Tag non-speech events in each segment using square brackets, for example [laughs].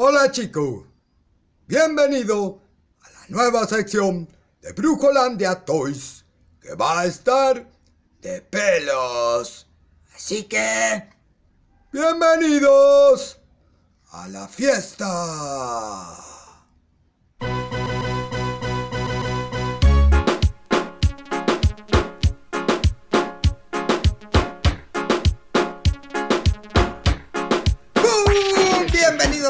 Hola chico, bienvenido a la nueva sección de Brujolandia Toys que va a estar de pelos. Así que, bienvenidos a la fiesta.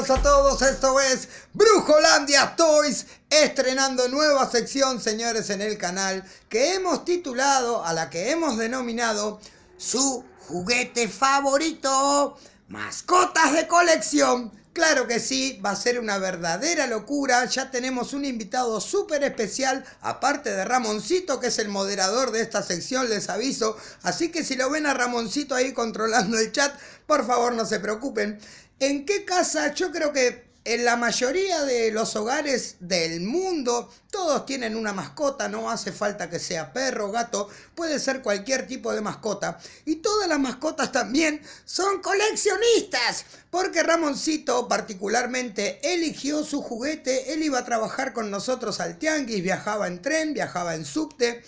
a todos. Esto es Brujolandia Toys, estrenando nueva sección, señores, en el canal que hemos titulado, a la que hemos denominado su juguete favorito, mascotas de colección. Claro que sí, va a ser una verdadera locura. Ya tenemos un invitado súper especial, aparte de Ramoncito, que es el moderador de esta sección, les aviso. Así que si lo ven a Ramoncito ahí controlando el chat, por favor no se preocupen. ¿En qué casa? Yo creo que en la mayoría de los hogares del mundo, todos tienen una mascota, no hace falta que sea perro, gato, puede ser cualquier tipo de mascota. Y todas las mascotas también son coleccionistas, porque Ramoncito particularmente eligió su juguete, él iba a trabajar con nosotros al tianguis, viajaba en tren, viajaba en subte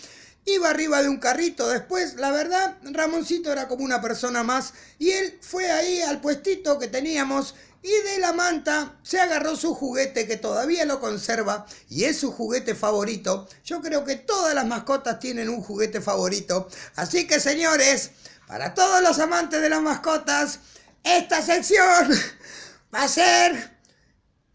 iba arriba de un carrito. Después, la verdad, Ramoncito era como una persona más y él fue ahí al puestito que teníamos y de la manta se agarró su juguete que todavía lo conserva y es su juguete favorito. Yo creo que todas las mascotas tienen un juguete favorito. Así que señores, para todos los amantes de las mascotas, esta sección [laughs] va a ser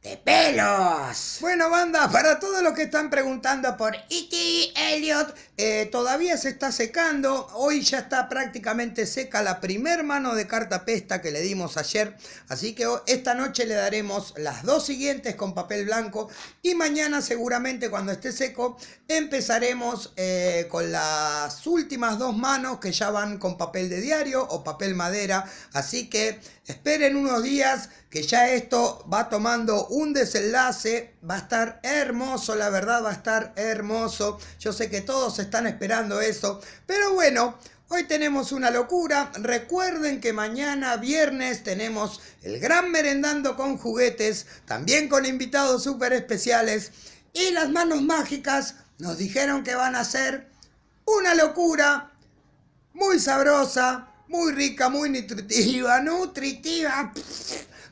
de pelos. Bueno, banda, para todos los que están preguntando por E.T. Elliot, eh, todavía se está secando, hoy ya está prácticamente seca la primer mano de carta pesta que le dimos ayer, así que esta noche le daremos las dos siguientes con papel blanco y mañana seguramente cuando esté seco empezaremos eh, con las últimas dos manos que ya van con papel de diario o papel madera, así que esperen unos días que ya esto va tomando un desenlace, va a estar hermoso, la verdad va a estar hermoso, yo sé que todos están esperando eso. Pero bueno, Hoy tenemos una locura. Recuerden que mañana viernes tenemos el gran merendando con juguetes, también con invitados súper especiales. Y las manos mágicas nos dijeron que van a ser una locura muy sabrosa, muy rica, muy nutritiva, nutritiva.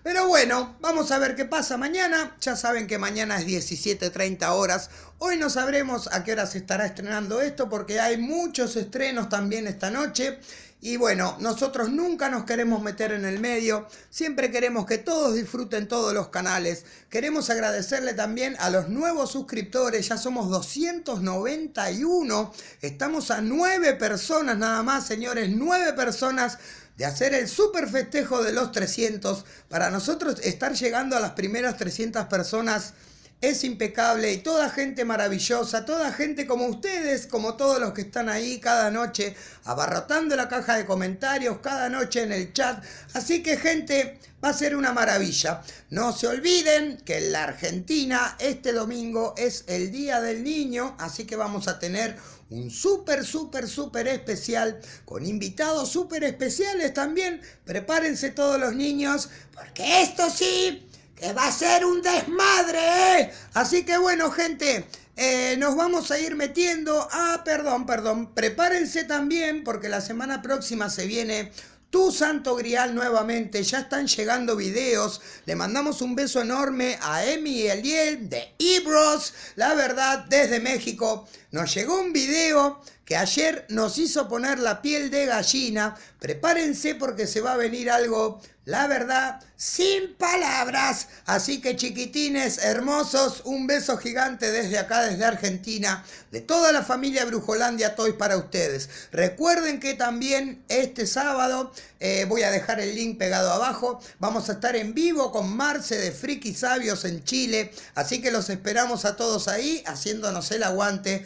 Pero bueno, vamos a ver qué pasa mañana. Ya saben que mañana es 17.30 horas. Hoy no sabremos a qué hora se estará estrenando esto porque hay muchos estrenos también esta noche. Y bueno, nosotros nunca nos queremos meter en el medio, siempre queremos que todos disfruten todos los canales. Queremos agradecerle también a los nuevos suscriptores, ya somos 291, estamos a 9 personas nada más, señores, 9 personas de hacer el super festejo de los 300. Para nosotros estar llegando a las primeras 300 personas es impecable y toda gente maravillosa, toda gente como ustedes, como todos los que están ahí cada noche, abarrotando la caja de comentarios, cada noche en el chat. Así que gente, va a ser una maravilla. No se olviden que en la Argentina este domingo es el Día del Niño, así que vamos a tener un súper, súper, súper especial, con invitados súper especiales también. Prepárense todos los niños, porque esto sí, que va a ser un desmadre. ¿eh? Así que bueno, gente. Eh, nos vamos a ir metiendo. Ah, perdón, perdón. Prepárense también porque la semana próxima se viene tu Santo Grial nuevamente, ya están llegando videos. Le mandamos un beso enorme a Emi y Eliel de Ibros. La verdad, desde México nos llegó un video ayer nos hizo poner la piel de gallina. Prepárense porque se va a venir algo, la verdad, sin palabras. Así que chiquitines hermosos, un beso gigante desde acá, desde Argentina, de toda la familia Brujolandia Toys para ustedes. Recuerden que también este sábado, eh, voy a dejar el link pegado abajo, vamos a estar en vivo con Marce de Friki Sabios en Chile. Así que los esperamos a todos ahí, haciéndonos el aguante.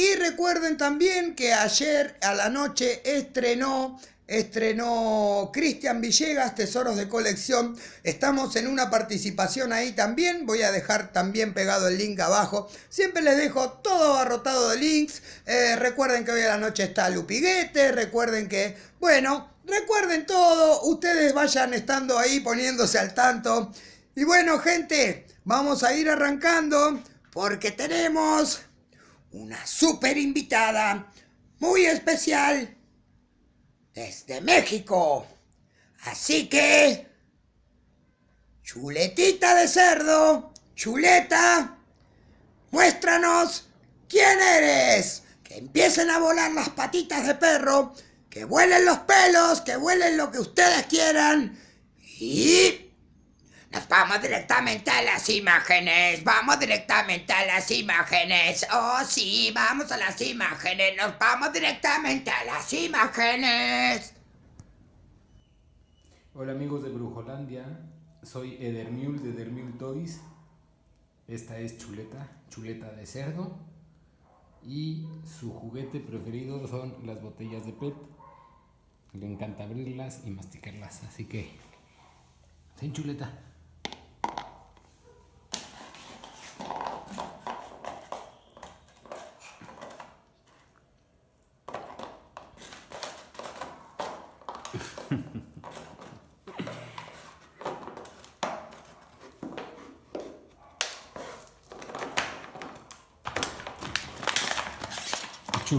Y recuerden también que ayer a la noche estrenó estrenó Cristian Villegas, Tesoros de Colección. Estamos en una participación ahí también. Voy a dejar también pegado el link abajo. Siempre les dejo todo abarrotado de links. Eh, recuerden que hoy a la noche está Lupiguete. Recuerden que, bueno, recuerden todo. Ustedes vayan estando ahí poniéndose al tanto. Y bueno, gente, vamos a ir arrancando porque tenemos una super invitada muy especial desde México. Así que, chuletita de cerdo, chuleta, muéstranos quién eres. Que empiecen a volar las patitas de perro, que vuelen los pelos, que vuelen lo que ustedes quieran. Y... Nos vamos directamente a las imágenes, vamos directamente a las imágenes. Oh, sí, vamos a las imágenes, nos vamos directamente a las imágenes. Hola amigos de Brujolandia, soy Edermiul de Edermiul Toys. Esta es chuleta, chuleta de cerdo. Y su juguete preferido son las botellas de PET. Le encanta abrirlas y masticarlas, así que... Sin chuleta. Y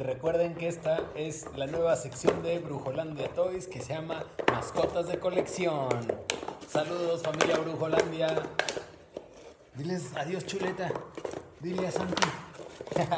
recuerden que esta es la nueva sección de Brujolandia Toys que se llama Mascotas de Colección. Saludos familia Brujolandia. Diles adiós, chuleta. Dile a Santi. [laughs]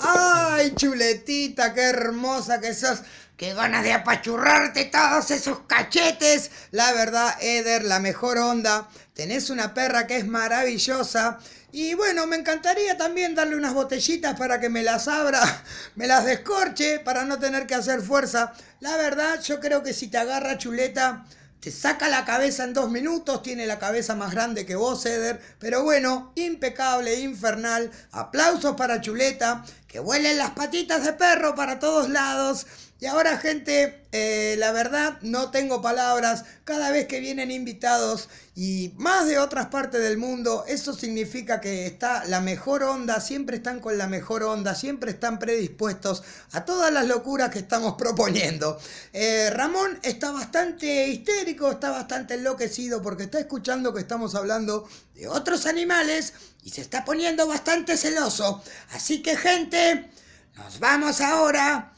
¡Ay, chuletita! ¡Qué hermosa que sos! ¡Qué ganas de apachurrarte todos esos cachetes! La verdad, Eder, la mejor onda. Tenés una perra que es maravillosa. Y bueno, me encantaría también darle unas botellitas para que me las abra, [laughs] me las descorche, para no tener que hacer fuerza. La verdad, yo creo que si te agarra chuleta, saca la cabeza en dos minutos, tiene la cabeza más grande que vos, Eder. Pero bueno, impecable, infernal. Aplausos para Chuleta, que vuelen las patitas de perro para todos lados. Y ahora gente, eh, la verdad no tengo palabras. Cada vez que vienen invitados y más de otras partes del mundo, eso significa que está la mejor onda, siempre están con la mejor onda, siempre están predispuestos a todas las locuras que estamos [laughs] proponiendo. Eh, Ramón está bastante histérico, está bastante enloquecido porque está escuchando que estamos hablando de otros animales y se está poniendo bastante celoso. Así que gente, nos vamos ahora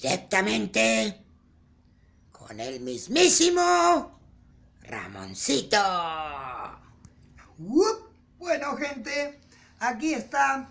directamente con el mismísimo Ramoncito. Bueno gente, aquí está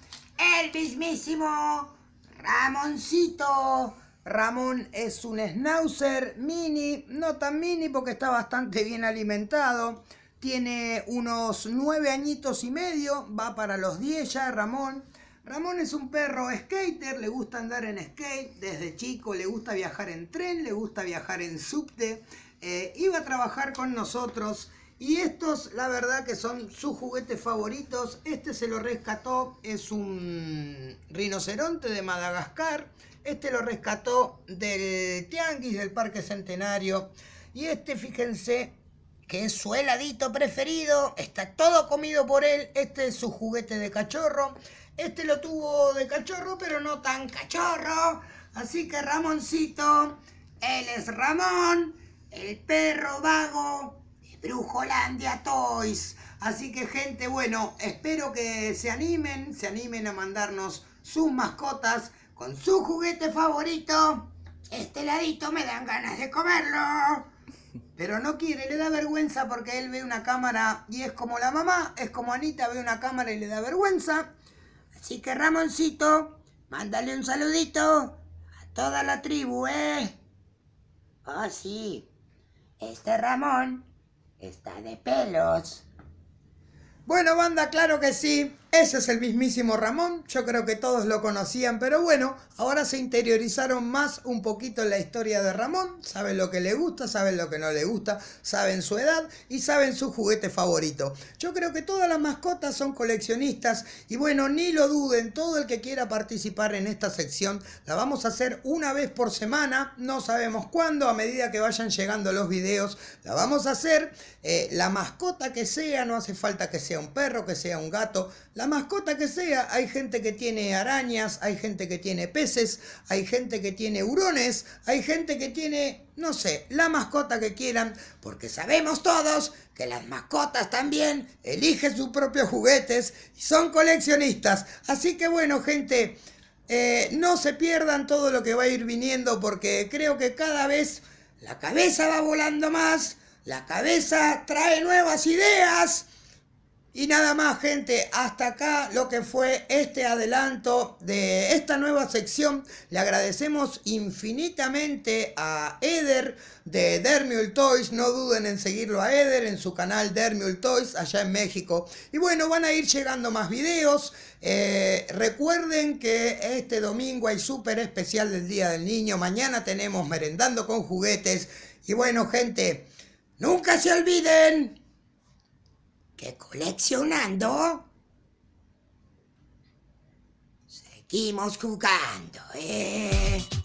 el mismísimo Ramoncito. Ramón es un schnauzer mini, no tan mini porque está bastante bien alimentado. Tiene unos nueve añitos y medio, va para los 10 ya Ramón. Ramón es un perro skater, le gusta andar en skate desde chico, le gusta viajar en tren, le gusta viajar en subte. Eh, iba a trabajar con nosotros y estos la verdad que son sus juguetes favoritos. Este se lo rescató, es un rinoceronte de Madagascar. Este lo rescató del Tianguis, del Parque Centenario. Y este, fíjense, que es su heladito preferido, está todo comido por él, este es su juguete de cachorro, este lo tuvo de cachorro, pero no tan cachorro, así que Ramoncito, él es Ramón, el perro vago de Brujolandia Toys. Así que gente, bueno, espero que se animen, se animen a mandarnos sus mascotas con su juguete favorito. Este heladito me dan ganas de comerlo. Pero no quiere, le da vergüenza porque él ve una cámara y es como la mamá, es como Anita ve una cámara y le da vergüenza. Así que Ramoncito, mándale un saludito a toda la tribu, ¿eh? Oh, sí, este Ramón está de pelos. Bueno, banda, claro que sí. Ese es el mismísimo Ramón, yo creo que todos lo conocían, pero bueno, ahora se interiorizaron más un poquito en la historia de Ramón, saben lo que le gusta, saben lo que no le gusta, saben su edad y saben su juguete favorito. Yo creo que todas las mascotas son coleccionistas y bueno, ni lo duden, todo el que quiera participar en esta sección la vamos a hacer una vez por semana, no sabemos cuándo, a medida que vayan llegando los videos la vamos a hacer, eh, la mascota que sea, no hace falta que sea un perro, que sea un gato, la mascota que sea, hay gente que tiene arañas, hay gente que tiene peces, hay gente que tiene hurones, hay gente que tiene, no sé, la mascota que quieran, porque sabemos todos que las mascotas también eligen sus propios juguetes y son coleccionistas. Así que bueno, gente, eh, no se pierdan todo lo que va a ir viniendo, porque creo que cada vez la cabeza va volando más, la cabeza trae nuevas ideas y nada más, gente, hasta acá lo que fue este adelanto de esta nueva sección. Le agradecemos infinitamente a Eder de dermuel Toys. No duden en seguirlo a Eder en su canal Dermiul Toys allá en México. Y bueno, van a ir llegando más videos. Eh, recuerden que este domingo hay súper especial del Día del Niño. Mañana tenemos merendando con juguetes. Y bueno, gente, nunca se olviden que coleccionando seguimos jugando, ¿eh?